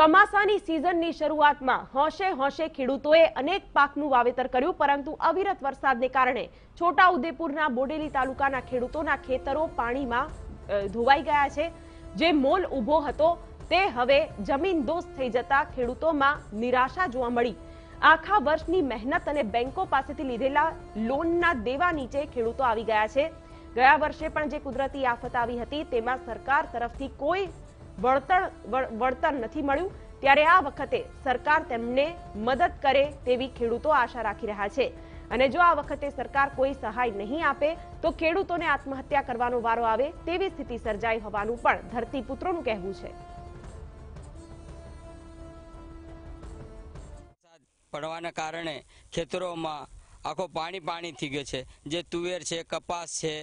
ચોમાસાની સિઝનની શરૂઆતમાં હોંશે હોંશે ખેડૂતોએ અનેક પાકનું વાવેતર કર્યું પરંતુ અવિરત વરસાદને કારણે છોટા ઉદેપુરના બોડેલી તાલુકાના ખેડૂતોના ખેતરો પાણીમાં ધોવાઈ ગયા છે જે મોલ ઊભો હતો તે હવે જમીન દોસ્ત થઈ જતા ખેડૂતોમાં નિરાશા જોવા મળી આખા વર્ષની મહેનત અને બેંકો પાસેથી લીધેલા લોનના દેવા નીચે ખેડૂતો આવી ગયા છે ગયા વર્ષે પણ જે કુદરતી આફત આવી હતી તેમાં સરકાર તરફથી કોઈ વળતર વળતર નથી મળ્યું ત્યારે આ વખતે સરકાર તેમને મદદ કરે તેવી ખેડૂતો આશા રાખી રહ્યા છે અને જો આ વખતે સરકાર કોઈ સહાય નહીં આપે તો ખેડૂતોને આત્મહત્યા કરવાનો વારો આવે તેવી સ્થિતિ સર્જાઈ હોવાનું પણ ધરતીપુત્રોનું કહેવું છે પડવાના કારણે ખેતરોમાં આખો પાણી પાણી થઈ ગયો છે જે તુવેર છે કપાસ છે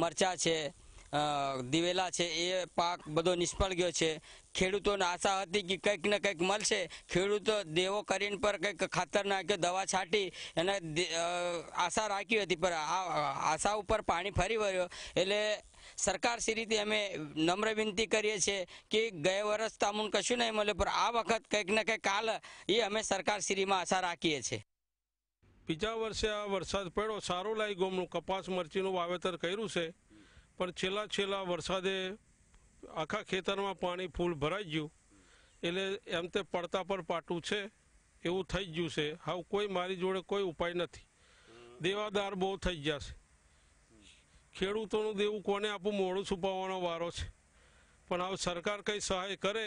મરચા છે દિવેલા છે એ પાક બધો નિષ્ફળ ગયો છે ખેડૂતોને આશા હતી કે કંઈક ને કંઈક મળશે ખેડૂતો દેવો કરીને પર કંઈક ખાતર નાખ્યો દવા છાંટી અને આશા રાખી હતી પણ આ આશા ઉપર પાણી ફરી વળ્યો એટલે સરકાર શ્રીથી અમે નમ્ર વિનંતી કરીએ છીએ કે ગયા વર્ષ તો અમને કશું નહીં મળ્યું પણ આ વખત કંઈક ને કંઈક કાલ એ અમે સરકાર શ્રીમાં આશા રાખીએ છીએ બીજા વર્ષે આ વરસાદ પડ્યો સારો લાગ્યો ગોમનું કપાસ મરચીનું વાવેતર કર્યું છે પણ છેલ્લા છેલ્લા વરસાદે આખા ખેતરમાં પાણી ફૂલ ભરાઈ ગયું એટલે એમ તે પડતા પર પાટું છે એવું થઈ ગયું છે હવે કોઈ મારી જોડે કોઈ ઉપાય નથી દેવાદાર બહુ થઈ ગયા છે ખેડૂતોનું દેવું કોને આપું મોડું છુપાવવાનો વારો છે પણ હવે સરકાર કંઈ સહાય કરે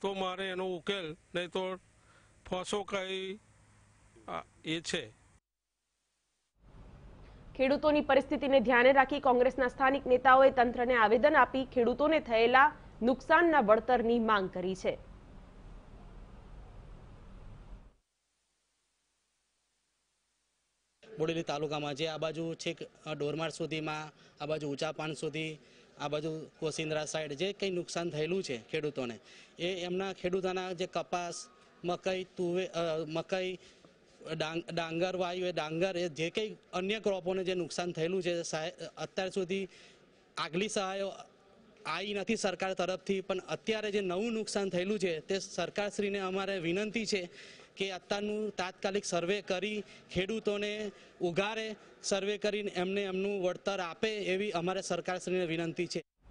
તો મારે એનો ઉકેલ નહીં તો ફસો કંઈ એ છે ખેડૂતોની પરિસ્થિતિને ધ્યાને રાખી કોંગ્રેસના સ્થાનિક નેતાઓએ તંત્રને આવેદન આપી ખેડૂતોને થયેલા નુકસાનના વળતરની માંગ કરી છે બોડેલી તાલુકામાં જે આ બાજુ છેક ડોરમાર સુધીમાં આ બાજુ ઊંચાપાન સુધી આ બાજુ કોસિન્દ્રા સાઈડ જે કંઈ નુકસાન થયેલું છે ખેડૂતોને એ એમના ખેડૂતોના જે કપાસ મકાઈ તુવે મકાઈ ડાંગર વાયુ એ ડાંગર એ જે કંઈ અન્ય ક્રોપોને જે નુકસાન થયેલું છે અત્યાર સુધી આગલી સહાયો આવી નથી સરકાર તરફથી પણ અત્યારે જે નવું નુકસાન થયેલું છે તે સરકારશ્રીને અમારે વિનંતી છે કે અત્યારનું તાત્કાલિક સર્વે કરી ખેડૂતોને ઉઘારે સર્વે કરીને એમને એમનું વળતર આપે એવી અમારે સરકારશ્રીને વિનંતી છે